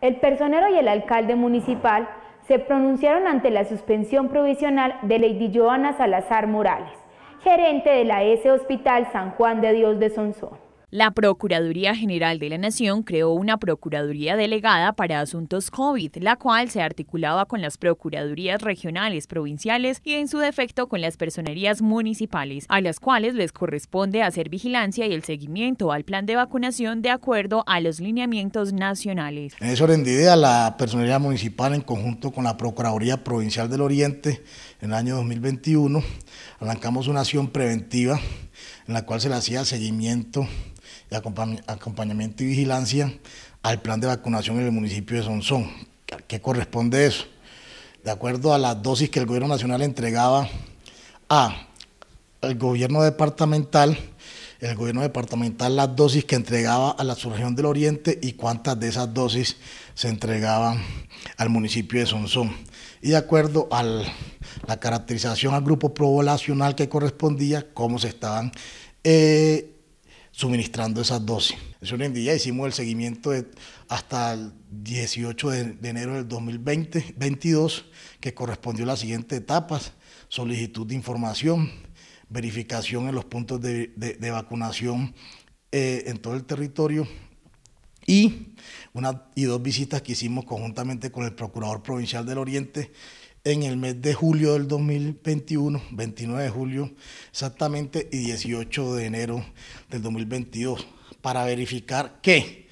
el personero y el alcalde municipal se pronunciaron ante la suspensión provisional de Lady Joana Salazar Morales, gerente de la S Hospital San Juan de Dios de Sonsón. La Procuraduría General de la Nación creó una Procuraduría delegada para asuntos COVID, la cual se articulaba con las Procuradurías regionales, provinciales y en su defecto con las personerías municipales, a las cuales les corresponde hacer vigilancia y el seguimiento al plan de vacunación de acuerdo a los lineamientos nacionales. En ese orden la personería municipal en conjunto con la Procuraduría Provincial del Oriente en el año 2021 arrancamos una acción preventiva en la cual se le hacía seguimiento, acompañamiento y vigilancia al plan de vacunación en el municipio de Sonsón. ¿Qué corresponde eso? De acuerdo a las dosis que el gobierno nacional entregaba a el gobierno departamental, el gobierno departamental las dosis que entregaba a la subregión del Oriente y cuántas de esas dosis se entregaban al municipio de Sonsón. Y de acuerdo al la caracterización al grupo poblacional que correspondía, cómo se estaban eh, suministrando esas dosis. Eso en día hicimos el seguimiento hasta el 18 de, enero del 2022, que correspondió a las siguientes etapas, solicitud de información, verificación en los puntos de, vacunación eh, en todo el territorio, y, una, y dos visitas que hicimos conjuntamente con el Procurador Provincial del Oriente en el mes de julio del 2021, 29 de julio exactamente, y 18 de enero del 2022, para verificar que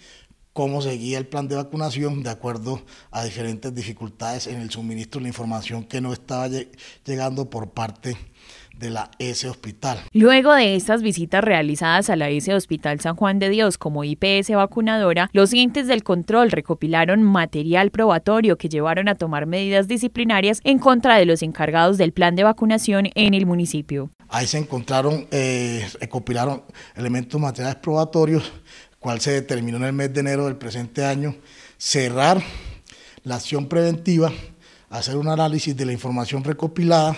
cómo seguía el plan de vacunación de acuerdo a diferentes dificultades en el suministro la información que no estaba llegando por parte de la S Hospital. Luego de estas visitas realizadas a la S Hospital San Juan de Dios como IPS vacunadora, los entes del control recopilaron material probatorio que llevaron a tomar medidas disciplinarias en contra de los encargados del plan de vacunación en el municipio. Ahí se encontraron, eh, recopilaron elementos materiales probatorios, cual se determinó en el mes de enero del presente año cerrar la acción preventiva, hacer un análisis de la información recopilada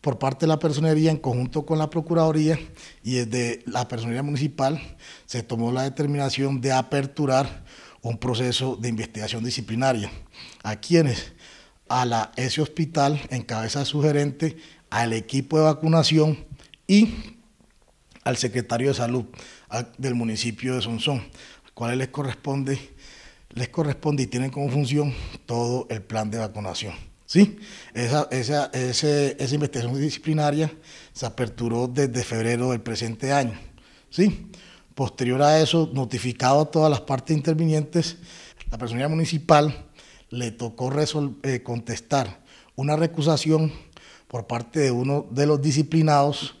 por parte de la personería en conjunto con la Procuraduría y desde la personería municipal se tomó la determinación de aperturar un proceso de investigación disciplinaria a quienes a la ese hospital en cabeza su gerente, al equipo de vacunación y al secretario de salud del municipio de Sonsón, a cual les corresponde les corresponde y tienen como función todo el plan de vacunación. ¿sí? Esa, esa, investigación disciplinaria se aperturó desde febrero del presente año. ¿sí? Posterior a eso, notificado a todas las partes intervinientes, la personalidad municipal le tocó eh, contestar una recusación por parte de uno de los disciplinados,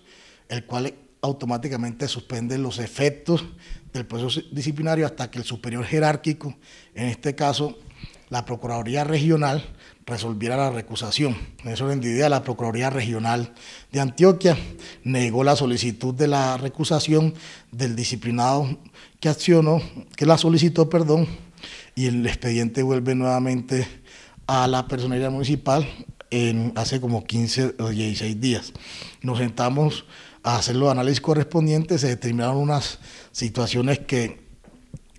el cual automáticamente suspende los efectos del proceso disciplinario hasta que el superior jerárquico, en este caso la Procuraduría Regional, resolviera la recusación. En ese orden la Procuraduría Regional de Antioquia negó la solicitud de la recusación del disciplinado que accionó, que la solicitó, perdón, y el expediente vuelve nuevamente a la personería municipal en hace como 15 o 16 días. Nos sentamos a hacer los análisis correspondientes, se determinaron unas situaciones que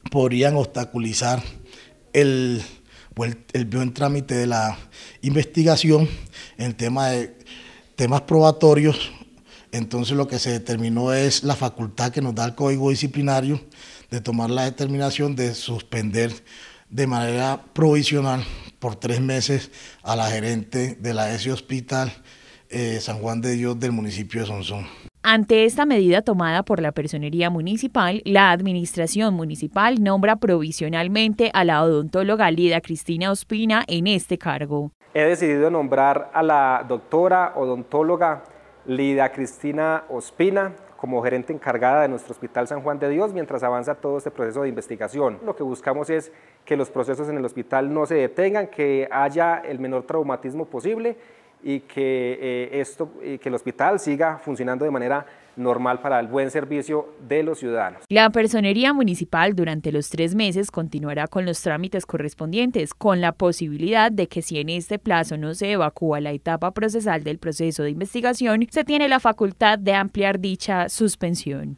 podrían obstaculizar el el él, vio en trámite de la investigación en tema de temas probatorios, entonces lo que se determinó es la facultad que nos da el código disciplinario de tomar la determinación de suspender de manera provisional por tres meses a la gerente de la S. Hospital eh, San Juan de Dios del municipio de Sonsón. Ante esta medida tomada por la Personería Municipal, la Administración Municipal nombra provisionalmente a la odontóloga Lida Cristina Ospina en este cargo. He decidido nombrar a la doctora odontóloga Lida Cristina Ospina como gerente encargada de nuestro Hospital San Juan de Dios mientras avanza todo este proceso de investigación. Lo que buscamos es que los procesos en el hospital no se detengan, que haya el menor traumatismo posible y que, eh, que el hospital siga funcionando de manera normal para el buen servicio de los ciudadanos. La personería municipal durante los tres meses continuará con los trámites correspondientes, con la posibilidad de que si en este plazo no se evacúa la etapa procesal del proceso de investigación, se tiene la facultad de ampliar dicha suspensión.